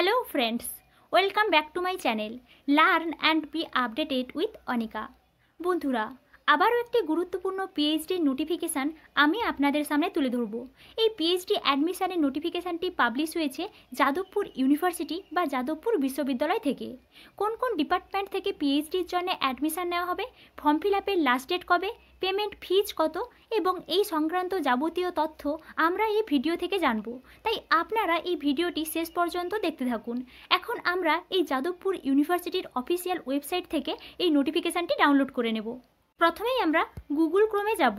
Hello friends welcome back to my channel learn and be updated with Anika বন্ধুরা আবারও একটি গুরুত্বপূর্ণ পিএইচডির নোটিফিকেশান আমি আপনাদের সামনে তুলে ধরব এই পিএইচডি অ্যাডমিশানের নোটিফিকেশানটি পাবলিশ হয়েছে যাদবপুর ইউনিভার্সিটি বা যাদবপুর বিশ্ববিদ্যালয় থেকে কোন কোন ডিপার্টমেন্ট থেকে পিএইচডির জন্য অ্যাডমিশান নেওয়া হবে ফর্ম ফিল আপের লাস্ট ডেট কবে পেমেন্ট ফিজ কত এবং এই সংক্রান্ত যাবতীয় তথ্য আমরা এই ভিডিও থেকে জানব তাই আপনারা এই ভিডিওটি শেষ পর্যন্ত দেখতে থাকুন এখন আমরা এই যাদবপুর ইউনিভার্সিটির অফিসিয়াল ওয়েবসাইট থেকে এই নোটিফিকেশানটি ডাউনলোড করে নেব প্রথমেই আমরা গুগল ক্রোমে যাব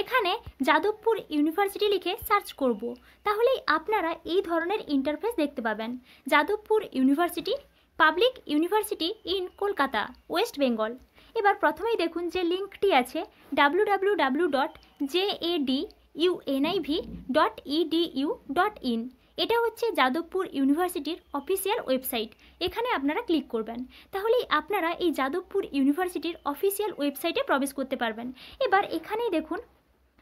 এখানে যাদবপুর ইউনিভার্সিটি লিখে সার্চ করব তাহলেই আপনারা এই ধরনের ইন্টারফেস দেখতে পাবেন Jadavpur university public university in Kolkata West Bengal এবার প্রথমেই দেখুন যে লিঙ্কটি আছে W dot J A D U NIV dot dot in এটা হচ্ছে যাদবপুর ইউনিভার্সিটির অফিসিয়াল ওয়েবসাইট এখানে আপনারা ক্লিক করবেন তাহলেই আপনারা এই যাদবপুর ইউনিভার্সিটির অফিসিয়াল ওয়েবসাইটে প্রবেশ করতে পারবেন এবার এখানেই দেখুন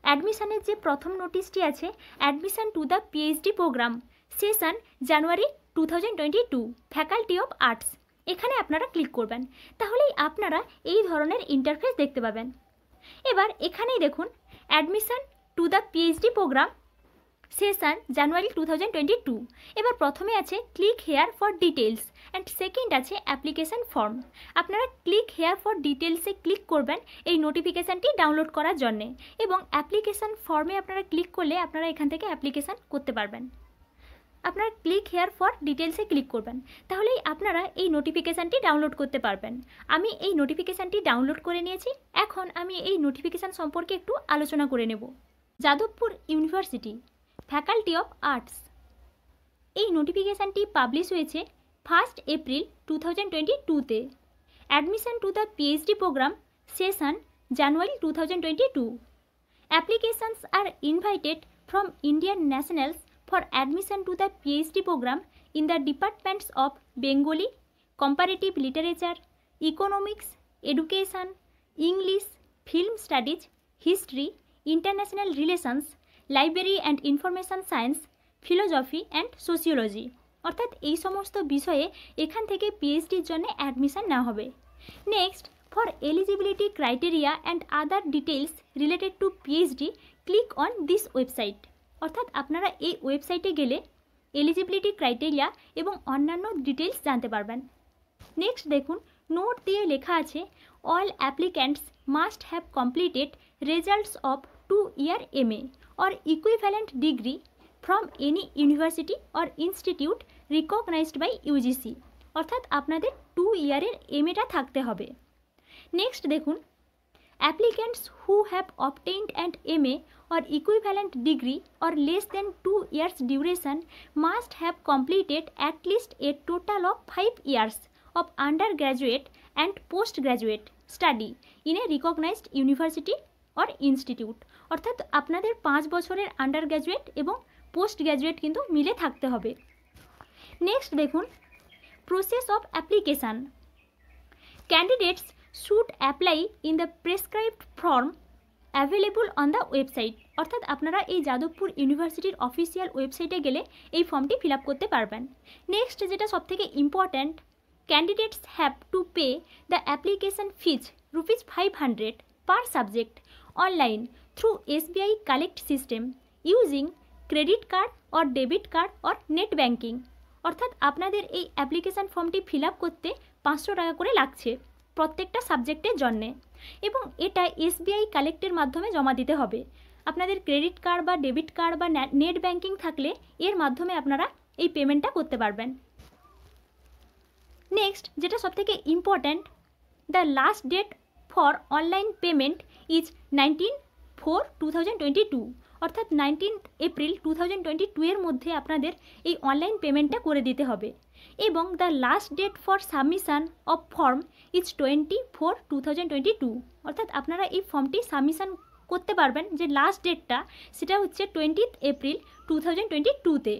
অ্যাডমিশানের যে প্রথম নোটিশটি আছে admission to the PhD program session January two thousand twenty two faculty of arts এখানে আপনারা ক্লিক করবেন তাহলেই আপনারা এই ধরনের ইন্টারফেস দেখতে পাবেন এবার এখানেই দেখুন admission to the PhD program session January two thousand twenty two এবার প্রথমে আছে click here for details and second আছে অ্যাপ্লিকেশান ফর্ম আপনারা ক্লিক হেয়ার ফর ডিটেলসে ক্লিক করবেন এই নোটিফিকেশানটি ডাউনলোড করার জন্যে এবং অ্যাপ্লিকেশান ফর্মে আপনারা ক্লিক করলে আপনারা এখান থেকে অ্যাপ্লিকেশান করতে পারবেন আপনার ক্লিক হেয়ার ফর ডিটেলসে ক্লিক করবেন তাহলেই আপনারা এই নোটিফিকেশানটি ডাউনলোড করতে পারবেন আমি এই নোটিফিকেশানটি ডাউনলোড করে নিয়েছি এখন আমি এই নোটিফিকেশান সম্পর্কে একটু আলোচনা করে নেব Jadavpur university faculty of arts এই নোটিফিকেশানটি পাবলিশ হয়েছে first April two thousand twenty টুতে admission to the PhD program session January two thousand twenty two applications are invited from Indian nationals for admission to the PhD program in the departments of Bengali, Comparative Literature, Economics, Education, English, Film Studies, History, International Relations, Library and Information Science, Philosophy and Sociology অর্থাৎ এই সমস্ত বিষয়ে এখান থেকে পিএইচডির জন্য admission নেওয়া হবে next for eligibility criteria and other details related to PhD click on this website অর্থাৎ আপনারা এই ওয়েবসাইটে গেলে এলিজিবিলিটি ক্রাইটেরিয়া এবং অন্যান্য ডিটেলস জানতে পারবেন নেক্সট দেখুন নোট দিয়ে লেখা আছে all applicants must have completed results of two year M A or equivalent degree from any university or institute recognised by UGC অর্থাৎ আপনাদের টু ইয়ারের এম এটা থাকতে হবে নেক্সট দেখুন applicants who have obtained an MA or equivalent degree or less than 2 years duration must have completed at least a total of 5 years of undergraduate and postgraduate study in a recognized university or institute অর্থাৎ আপনাদের পাঁচ বছরের undergraduate এবং postgraduate কিন্তু মিলে থাকতে হবে next দেখুন process of application candidates should apply in the prescribed form available on the website অর্থাৎ আপনারা এই যাদবপুর ইউনিভার্সিটির অফিসিয়াল ওয়েবসাইটে গেলে এই ফর্মটি ফিল করতে পারবেন নেক্সট যেটা সবথেকে important candidates have to pay the application fees rupees five hundred per subject online through SBI collect system using credit card or debit card or net banking অর্থাৎ আপনাদের এই অ্যাপ্লিকেশান ফর্মটি ফিল করতে পাঁচশো টাকা করে লাগছে প্রত্যেকটা সাবজেক্টের জন্যে এবং এটা এসবিআই কালেক্টের মাধ্যমে জমা দিতে হবে আপনাদের ক্রেডিট কার্ড বা ডেবিট কার্ড বা নেট ব্যাংকিং থাকলে এর মাধ্যমে আপনারা এই পেমেন্টটা করতে পারবেন নেক্সট যেটা সবথেকে important the last date for online payment is nineteen four two thousand twenty two অর্থাৎ nineteen April two thousand twenty two এর মধ্যে আপনাদের এই অনলাইন পেমেন্টটা করে দিতে হবে এবং the last date for submission of form is twenty four two thousand twenty two অর্থাৎ আপনারা এই ফর্মটি সাবমিশান করতে পারবেন যে লাস্ট ডেটটা সেটা হচ্ছে twenty April two thousand twenty টুতে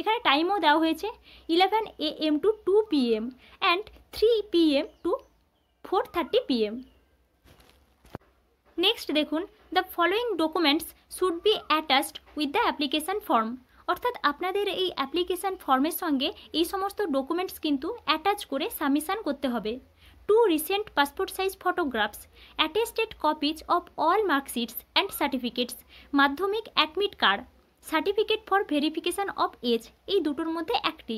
এখানে টাইমও দেওয়া হয়েছে eleven A M to two P M and three P M to four thirty P M next দেখুন the following documents should be attached with the application form অর্থাৎ আপনাদের এই application ফর্মের সঙ্গে এই সমস্ত ডকুমেন্টস কিন্তু অ্যাটাচ করে সাবমিশান করতে হবে two recent passport size photographs attested copies of all marksheets and certificates Madhyamik admit card certificate for verification of age এই দুটোর মধ্যে একটি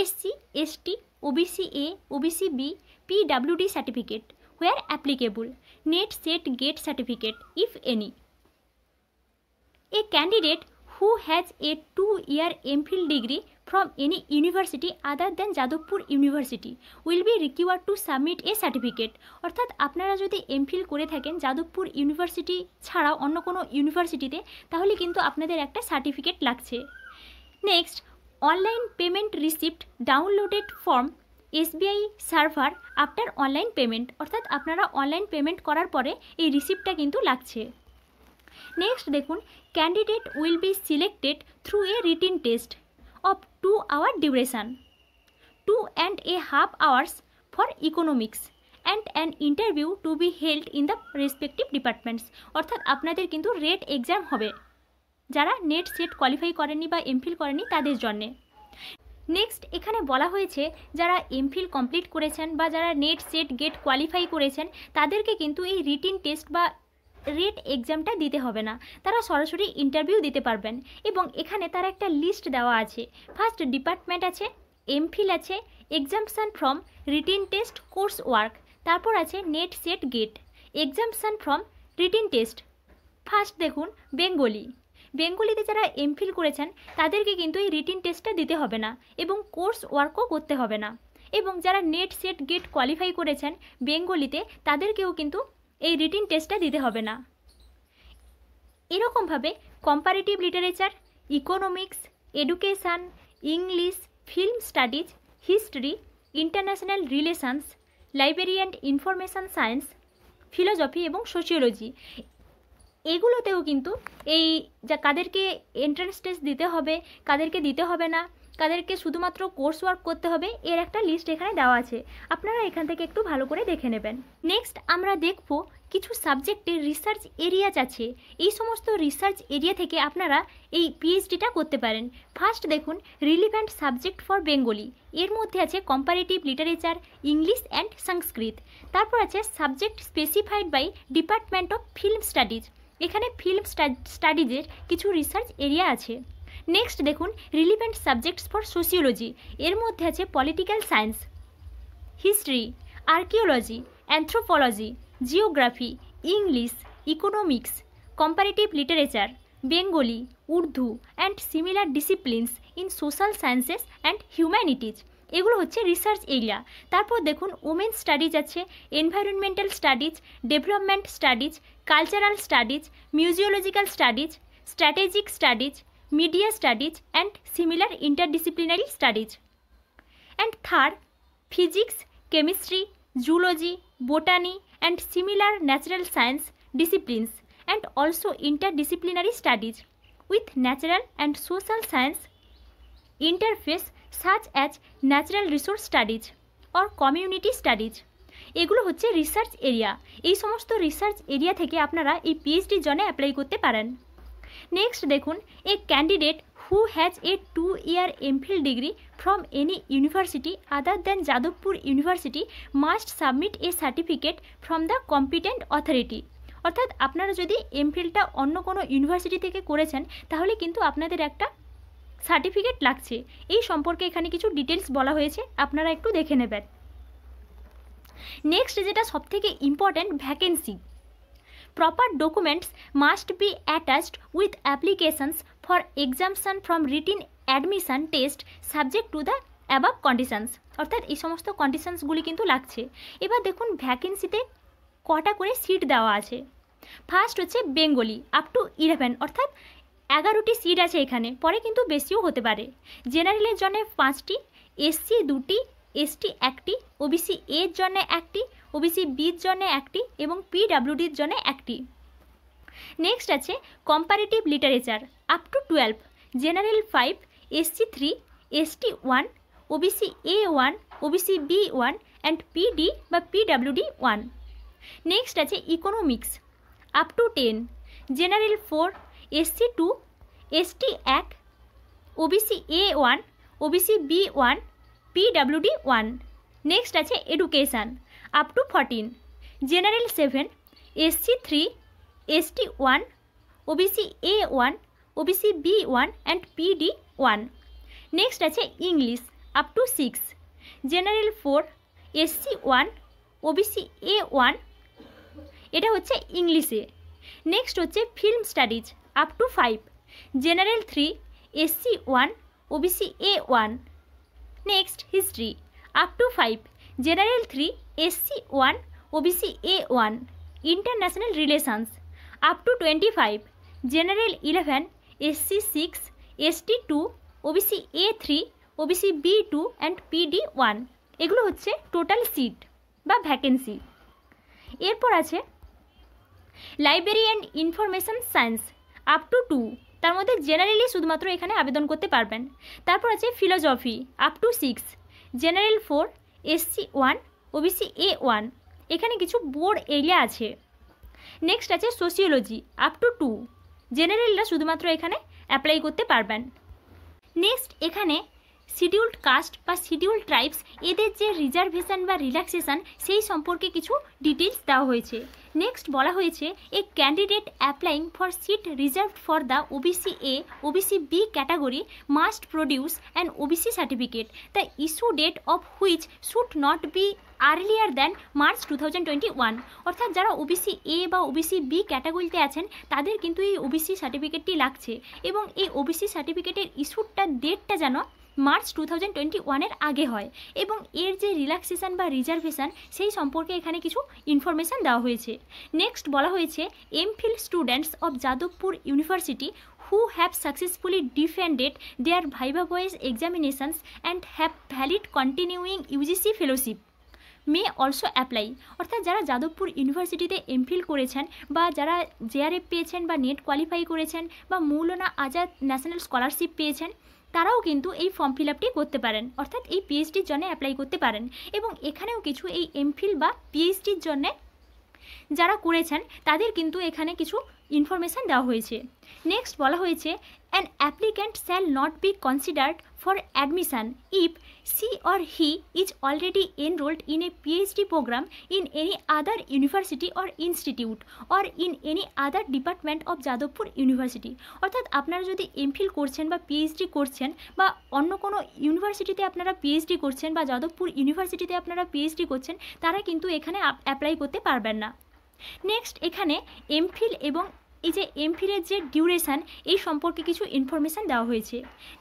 SC ST OBC A OBC B PWD certificate where applicable NET SET GATE certificate if any a candidate who has a two-year MPhil degree from any university other than Jadavpur university will be require to submit a certificate অর্থাৎ আপনারা যদি MPhil করে থাকেন Jadavpur university ছাড়াও অন্য কোনো ইউনিভার্সিটিতে তাহলে কিন্তু আপনাদের একটা সার্টিফিকেট লাগছে next online payment receipt downloaded form SBI server after online payment অর্থাৎ আপনারা অনলাইন পেমেন্ট করার পরে এই রিসিপ্টটা কিন্তু লাগছে নেক্সট দেখুন candidate will be selected through a written test of two hour duration two and a half hours for economics and an interview to be held in the respective departments অর্থাৎ আপনাদের কিন্তু rate exam হবে যারা net set qualify করেনি বা MPhil করেনি তাদের জন্যে নেক্সট এখানে বলা হয়েছে যারা এমফিল কমপ্লিট করেছেন বা যারা নেট সেট গেট কোয়ালিফাই করেছেন তাদেরকে কিন্তু এই রিটিন টেস্ট বা রেট এক্সামটা দিতে হবে না তারা সরাসরি ইন্টারভিউ দিতে পারবেন এবং এখানে তার একটা লিস্ট দেওয়া আছে ফার্স্ট ডিপার্টমেন্ট আছে এমফিল আছে exemption from written test course work তারপর আছে NET SET GATE exemption from written test first দেখুন বেঙ্গলি বেঙ্গলিতে যারা এমফিল করেছেন তাদেরকে কিন্তু এই রিটিন টেস্টটা দিতে হবে না এবং কোর্স ওয়ার্কও করতে হবে না এবং যারা নেট সেট গেট কোয়ালিফাই করেছেন বেঙ্গলিতে তাদেরকেও কিন্তু এই রিটিন টেস্টটা দিতে হবে না এরকমভাবে comparative literature economics education English film studies history international relations library and information science philosophy এবং সোশিওলজি এগুলোতেও কিন্তু এই যা কাদেরকে এন্ট্রান্স টেস্ট দিতে হবে কাদেরকে দিতে হবে না তাদেরকে শুধুমাত্র কোর্স ওয়ার্ক করতে হবে এর একটা লিস্ট এখানে দেওয়া আছে আপনারা এখান থেকে একটু ভালো করে দেখে নেবেন নেক্সট আমরা দেখব কিছু সাবজেক্টে রিসার্চ এরিয়াজ আছে এই সমস্ত রিসার্চ এরিয়া থেকে আপনারা এই পিএইচডিটা করতে পারেন ফার্স্ট দেখুন রিলিভ্যান্ট সাবজেক্ট ফর বেঙ্গলি এর মধ্যে আছে comparative literature English and Sanskrit তারপর আছে subject specified by department of film studies এখানে ফিল্ম স্টাডিজের কিছু রিসার্চ এরিয়া আছে নেক্সট দেখুন রিলিভেন্ট সাবজেক্টস ফর সোসিওলজি এর মধ্যে আছে political science history archaeology anthropology geography English economics comparative literature Bengali Urdu and similar disciplines in social sciences and humanities এগুলো হচ্ছে রিসার্চ এরিয়া তারপর দেখুন ওমেন স্টাডিজ আছে environmental studies development studies cultural studies মিউজিওলজিক্যাল studies strategic studies media studies and similar interdisciplinary studies. And third, physics, chemistry, zoology, botany and similar natural science disciplines and also interdisciplinary studies with natural and social science interface such as natural resource studies or community studies. এগুলো হচ্ছে research area এই সমস্ত research area থেকে আপনারা এই পিএইচডির জন্য apply করতে পারেন নেক্সট দেখুন a candidate who has a two year MPhil degree from any university other than Jadavpur university must submit a certificate from the competent authority অর্থাৎ আপনারা যদি এমফিলটা অন্য কোনো ইউনিভার্সিটি থেকে করেছেন তাহলে কিন্তু আপনাদের একটা সার্টিফিকেট লাগছে এই সম্পর্কে এখানে কিছু ডিটেলস বলা হয়েছে আপনারা একটু দেখে নেবেন নেক্সট যেটা সবথেকে important vacancy proper documents must be attached with applications for exemption from written admission test subject to the above conditions অর্থাৎ এই সমস্ত কন্ডিশনসগুলি কিন্তু লাগছে এবার দেখুন ভ্যাকেন্সিতে কটা করে সিট দেওয়া আছে ফার্স্ট হচ্ছে বেঙ্গলি আপ টু ইলেভেন অর্থাৎ এগারোটি সিট আছে এখানে পরে কিন্তু বেশিও হতে পারে জেনারেলের জন্য পাঁচটি এসসি দুটি এসটি একটি ওবিসি এর জন্য একটি ওবিসি বির জন্য একটি এবং পিডাব্লিউডির জন্য একটি নেক্সট আছে comparative literature up to twelve general five SC three ST one OBC A one OBC B one and PD বা পিডাব্লিউডি ওয়ান নেক্সট আছে economics up to ten general four SC two ST এক OBC A one OBC B one PWD one next আছে education up to fourteen general seven SC three ST one OBC A one OBC B one and PD one next আছে English up to six general four SC one OBC A one এটা হচ্ছে ইংলিশে next হচ্ছে film studies up to five general three SC one OBC A one next history up to five general three SC one OBC A one international relations up to twenty five general eleven SC six ST two OBC A three OBC B two and PD one এগুলো হচ্ছে total seat বা vacancy এরপর আছে library and information science up to two তার মধ্যে generally শুধুমাত্র এখানে আবেদন করতে পারবেন তারপর আছে philosophy up to six general four SC one OBC A one এখানে কিছু বোর্ড এরিয়া আছে নেক্সট আছে সোশিওলজি আপ টু টু জেনারেলরা শুধুমাত্র এখানে অ্যাপ্লাই করতে পারবেন নেক্সট এখানে শিডিউলড কাস্ট বা শিডিউল্ড ট্রাইবস এদের যে রিজার্ভেশন বা রিল্যাক্সেশন সেই সম্পর্কে কিছু ডিটেলস দেওয়া হয়েছে নেক্সট বলা হয়েছে a candidate applying for seat reserve for the OBC A OBC B category must produce and OBC certificate the issue date of which should not be earlier than March two অর্থাৎ যারা OBC A বা OBC B ক্যাটাগরিতে আছেন তাদের কিন্তু এই OBC সার্টিফিকেটটি লাগছে এবং এই ওবিসি সার্টিফিকেটের ইস্যুটার ডেটটা যেন মার্চ টু থাউজেন্ড টোয়েন্টি ওয়ানের আগে হয় এবং এর যে রিল্যাক্সেশন বা রিজার্ভেশন সেই সম্পর্কে এখানে কিছু ইনফরমেশান দেওয়া হয়েছে নেক্সট বলা হয়েছে MPhil students of Jadavpur university who have successfully defended their viva voice examinations and have valid continuing UGC fellowship may also apply অর্থাৎ যারা যাদবপুর ইউনিভার্সিটিতে এমফিল করেছেন বা যারা জেআরএফ পেয়েছেন বা নেট কোয়ালিফাই করেছেন বা মৌলনা আজাদ ন্যাশনাল স্কলারশিপ পেয়েছেন তারাও কিন্তু এই ফর্ম ফিল আপটি করতে পারেন অর্থাৎ এই পিএইচডির জন্য অ্যাপ্লাই করতে পারেন এবং এখানেও কিছু এই এমফিল বা পিএইচডির জন্যে যারা করেছেন তাদের কিন্তু এখানে কিছু ইনফরমেশান দেওয়া হয়েছে নেক্সট বলা হয়েছে an applicant shall not be considered for admission if she or he is already enrolled in a PhD program in any other university or institute or in any other department of Jadavpur university অর্থাৎ আপনারা যদি MPhil করছেন বা PhD করছেন বা অন্য কোনো ইউনিভার্সিটিতে আপনারা পিএইচডি করছেন বা যাদবপুর ইউনিভার্সিটিতে আপনারা পিএইচডি করছেন তারা কিন্তু এখানে অ্যাপ্লাই করতে পারবেন না নেক্সট এখানে এমফিল এবং এই যে এমফিলের যে ডিউরেশান এই সম্পর্কে কিছু ইনফরমেশান দেওয়া হয়েছে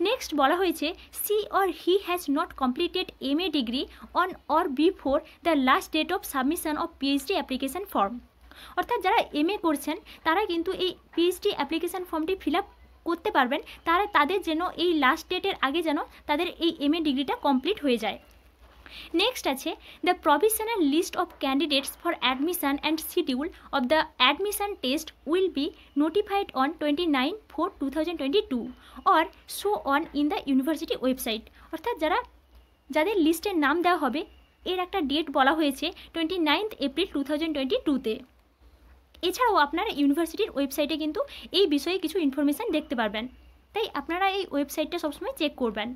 নেক্সট বলা হয়েছে she or he has not completed M A degree on or before the last date of submission of PhD application form অর্থাৎ যারা এম করছেন তারা কিন্তু এই পিএইচডি অ্যাপ্লিকেশান ফর্মটি ফিল করতে পারবেন তারা তাদের যেন এই লাস্ট ডেটের আগে যেন তাদের এই এম ডিগ্রিটা কমপ্লিট হয়ে যায় নেক্সট আছে the provisional list of candidates for admission and schedule of the admission test will be notified on twenty nine four two thousand twenty two or so on in the university website অর্থাৎ যারা যাদের লিস্টের নাম দেওয়া হবে এর একটা date বলা হয়েছে twenty ninth April two thousand twenty টুতে এছাড়াও আপনারা ইউনিভার্সিটির ওয়েবসাইটে কিন্তু এই বিষয়ে কিছু ইনফরমেশান দেখতে পারবেন তাই আপনারা এই ওয়েবসাইটটা সবসময় চেক করবেন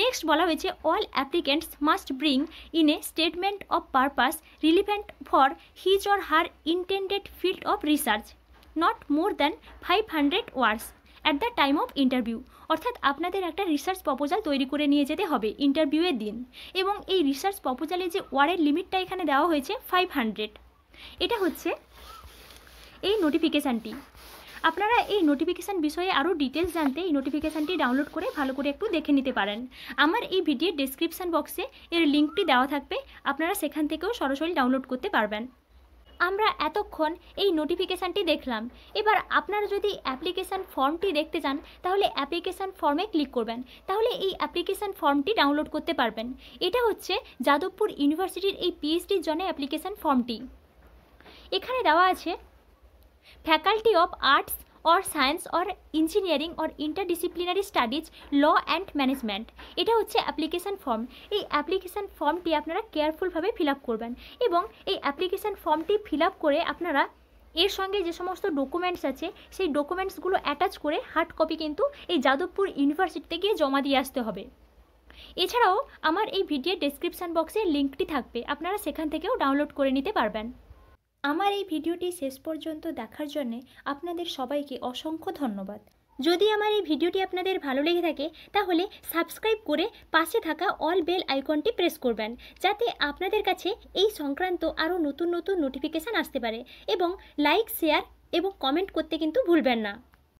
নেক্সট বলা হয়েছে all applicants must bring in a statement of purpose relevant for his or her intended field of research not more than five hundred words at the time of interview অর্থাৎ আপনাদের একটা research proposal তৈরি করে নিয়ে যেতে হবে ইন্টারভিউয়ের দিন এবং এই রিসার্চ প্রপোজালে যে ওয়ার্ডের লিমিটটা এখানে দেওয়া হয়েছে ফাইভ হান্ড্রেড এটা হচ্ছে এই নোটিফিকেশানটি আপনারা এই নোটিফিকেশান বিষয়ে আরও ডিটেলস জানতে এই নোটিফিকেশানটি ডাউনলোড করে ভালো করে একটু দেখে নিতে পারেন আমার এই ভিডিওর ডিসক্রিপশান বক্সে এর লিঙ্কটি দেওয়া থাকবে আপনারা সেখান থেকেও সরাসরি ডাউনলোড করতে পারবেন আমরা এতক্ষণ এই নোটিফিকেশানটি দেখলাম এবার আপনারা যদি অ্যাপ্লিকেশান ফর্মটি দেখতে চান তাহলে অ্যাপ্লিকেশান ফর্মে ক্লিক করবেন তাহলে এই অ্যাপ্লিকেশান ফর্মটি ডাউনলোড করতে পারবেন এটা হচ্ছে যাদবপুর ইউনিভার্সিটির এই পিএইচডির জন্য অ্যাপ্লিকেশান ফর্মটি এখানে দেওয়া আছে faculty of arts or science or engineering or interdisciplinary studies law and management এটা হচ্ছে অ্যাপ্লিকেশান ফর্ম এই অ্যাপ্লিকেশান ফর্মটি আপনারা কেয়ারফুলভাবে ফিল আপ করবেন এবং এই অ্যাপ্লিকেশান ফর্মটি ফিল আপ করে আপনারা এর সঙ্গে যে সমস্ত ডকুমেন্টস আছে সেই ডকুমেন্টসগুলো অ্যাটাচ করে হার্ড কপি কিন্তু এই যাদবপুর ইউনিভার্সিটিতে গিয়ে জমা দিয়ে আসতে হবে এছাড়াও আমার এই ভিডিওর ডেসক্রিপশান বক্সে লিঙ্কটি থাকবে আপনারা সেখান থেকেও ডাউনলোড করে নিতে পারবেন আমার এই ভিডিওটি শেষ পর্যন্ত দেখার জন্য আপনাদের সবাইকে অসংখ্য ধন্যবাদ যদি আমার এই ভিডিওটি আপনাদের ভালো লেগে থাকে তাহলে সাবস্ক্রাইব করে পাশে থাকা অল বেল আইকনটি প্রেস করবেন যাতে আপনাদের কাছে এই সংক্রান্ত আরও নতুন নতুন নোটিফিকেশান আসতে পারে এবং লাইক শেয়ার এবং কমেন্ট করতে কিন্তু ভুলবেন না